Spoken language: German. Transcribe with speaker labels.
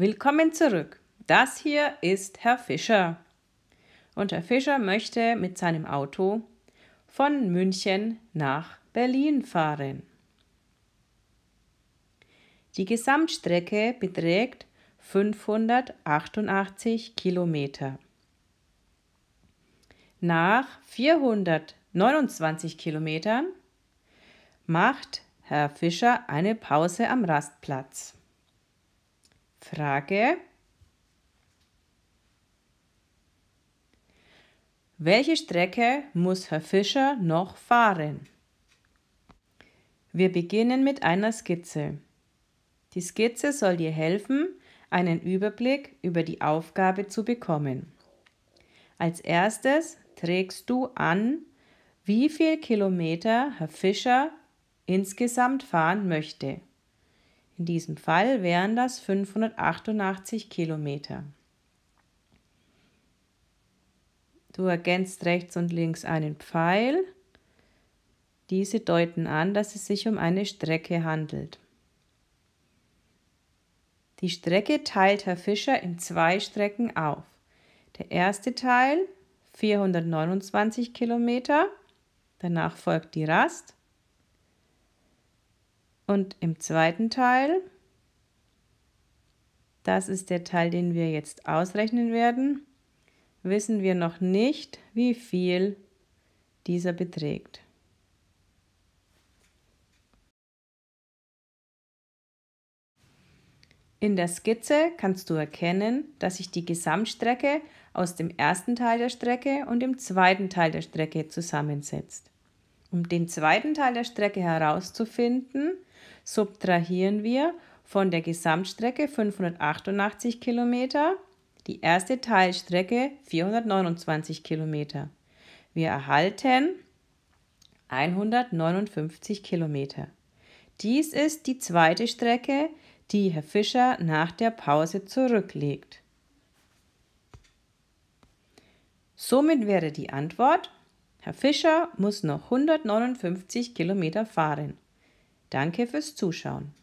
Speaker 1: Willkommen zurück. Das hier ist Herr Fischer. Und Herr Fischer möchte mit seinem Auto von München nach Berlin fahren. Die Gesamtstrecke beträgt 588 Kilometer. Nach 429 Kilometern macht Herr Fischer eine Pause am Rastplatz. Frage. Welche Strecke muss Herr Fischer noch fahren? Wir beginnen mit einer Skizze. Die Skizze soll dir helfen, einen Überblick über die Aufgabe zu bekommen. Als erstes trägst du an, wie viel Kilometer Herr Fischer insgesamt fahren möchte. In diesem Fall wären das 588 Kilometer. Du ergänzt rechts und links einen Pfeil. Diese deuten an, dass es sich um eine Strecke handelt. Die Strecke teilt Herr Fischer in zwei Strecken auf. Der erste Teil 429 Kilometer, danach folgt die Rast und im zweiten Teil, das ist der Teil, den wir jetzt ausrechnen werden, wissen wir noch nicht, wie viel dieser beträgt. In der Skizze kannst du erkennen, dass sich die Gesamtstrecke aus dem ersten Teil der Strecke und dem zweiten Teil der Strecke zusammensetzt. Um den zweiten Teil der Strecke herauszufinden, subtrahieren wir von der Gesamtstrecke 588 km die erste Teilstrecke 429 km. Wir erhalten 159 km. Dies ist die zweite Strecke, die Herr Fischer nach der Pause zurücklegt. Somit wäre die Antwort, Herr Fischer muss noch 159 Kilometer fahren. Danke fürs Zuschauen.